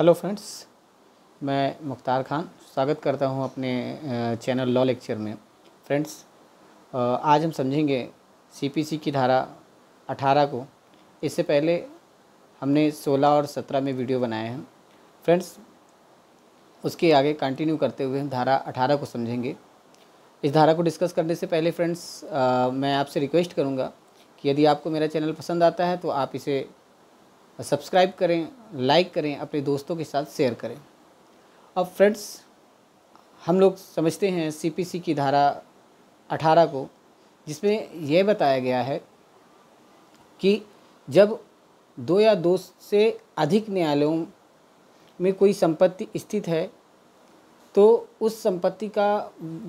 hello friends मैं मुख्तार खान स्वागत करता हूं अपने चैनल लॉ लेक्चर में फ्रेंड्स आज हम समझेंगे सीपीसी की धारा 18 को इससे पहले हमने 16 और 17 में वीडियो बनाए हैं फ्रेंड्स उसके आगे कंटिन्यू करते हुए हम धारा 18 को समझेंगे इस धारा को डिस्कस करने से पहले फ्रेंड्स मैं आपसे रिक्वेस्ट करूँगा कि यदि आपको मेरा चैनल पसंद आता है तो आप इसे सब्सक्राइब करें लाइक करें अपने दोस्तों के साथ शेयर करें अब फ्रेंड्स हम लोग समझते हैं सीपीसी की धारा अठारह को जिसमें यह बताया गया है कि जब दो या दो से अधिक न्यायालयों में कोई संपत्ति स्थित है तो उस संपत्ति का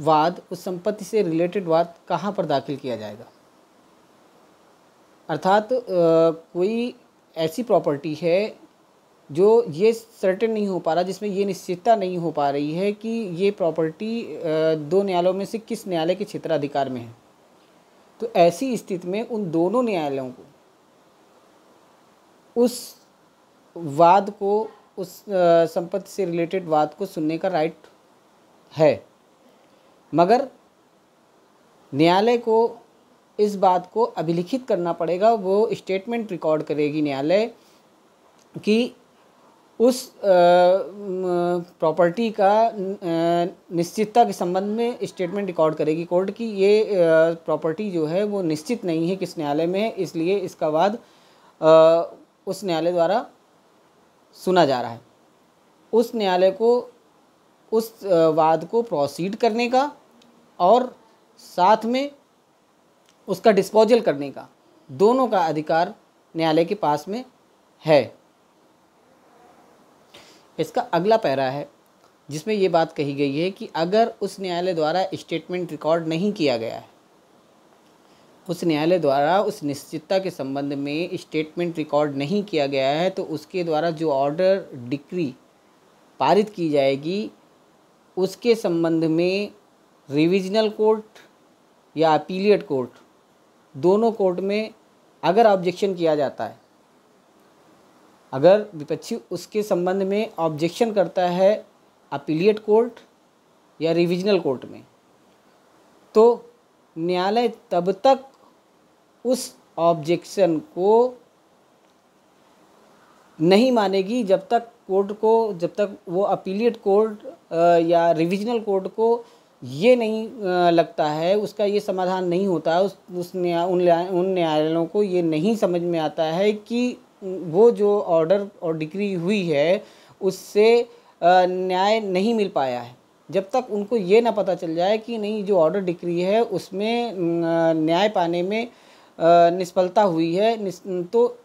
वाद उस संपत्ति से रिलेटेड वाद कहाँ पर दाखिल किया जाएगा अर्थात कोई ऐसी प्रॉपर्टी है जो ये सर्टेन नहीं हो पा रहा जिसमें ये निश्चितता नहीं हो पा रही है कि ये प्रॉपर्टी दो न्यायालयों में से किस न्यायालय के क्षेत्राधिकार में है तो ऐसी स्थिति में उन दोनों न्यायालयों को उस वाद को उस संपत्ति से रिलेटेड वाद को सुनने का राइट है मगर न्यायालय को इस बात को अभिलिखित करना पड़ेगा वो स्टेटमेंट रिकॉर्ड करेगी न्यायालय कि उस प्रॉपर्टी का निश्चितता के संबंध में स्टेटमेंट रिकॉर्ड करेगी कोर्ट की ये प्रॉपर्टी जो है वो निश्चित नहीं है किस न्यायालय में है इसलिए इसका वाद उस न्यायालय द्वारा सुना जा रहा है उस न्यायालय को उस वाद को प्रोसीड करने का और साथ में उसका डिस्पोजल करने का दोनों का अधिकार न्यायालय के पास में है इसका अगला पैरा है जिसमें ये बात कही गई है कि अगर उस न्यायालय द्वारा स्टेटमेंट रिकॉर्ड नहीं किया गया है उस न्यायालय द्वारा उस निश्चितता के संबंध में स्टेटमेंट रिकॉर्ड नहीं किया गया है तो उसके द्वारा जो ऑर्डर डिक्री पारित की जाएगी उसके संबंध में रिविजनल कोर्ट या अपीलियट कोर्ट दोनों कोर्ट में अगर ऑब्जेक्शन किया जाता है अगर विपक्षी उसके संबंध में ऑब्जेक्शन करता है अपीलिएट कोर्ट या रिविजनल कोर्ट में तो न्यायालय तब तक उस ऑब्जेक्शन को नहीं मानेगी जब तक कोर्ट को जब तक वो अपीलिएट कोर्ट या रिविजनल कोर्ट को ये नहीं लगता है उसका ये समाधान नहीं होता उस उस न्या, उन उन न्यायालयों को ये नहीं समझ में आता है कि वो जो ऑर्डर और डिग्री हुई है उससे न्याय नहीं मिल पाया है जब तक उनको ये ना पता चल जाए कि नहीं जो ऑर्डर डिग्री है उसमें न्याय पाने में निष्फलता हुई है तो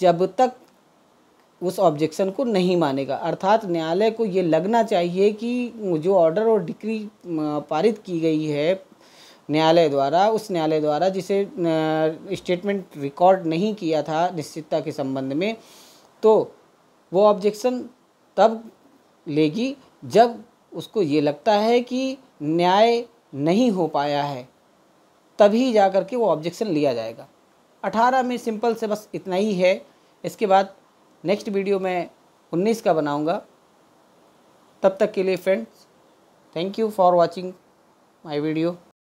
जब तक उस ऑब्जेक्शन को नहीं मानेगा अर्थात न्यायालय को ये लगना चाहिए कि जो ऑर्डर और डिक्री पारित की गई है न्यायालय द्वारा उस न्यायालय द्वारा जिसे स्टेटमेंट रिकॉर्ड नहीं किया था निश्चितता के संबंध में तो वो ऑब्जेक्शन तब लेगी जब उसको ये लगता है कि न्याय नहीं हो पाया है तभी जा कर के वो ऑब्जेक्शन लिया जाएगा अठारह में सिंपल से बस इतना ही है इसके बाद नेक्स्ट वीडियो मैं उन्नीस का बनाऊँगा तब तक के लिए friends thank you for watching my video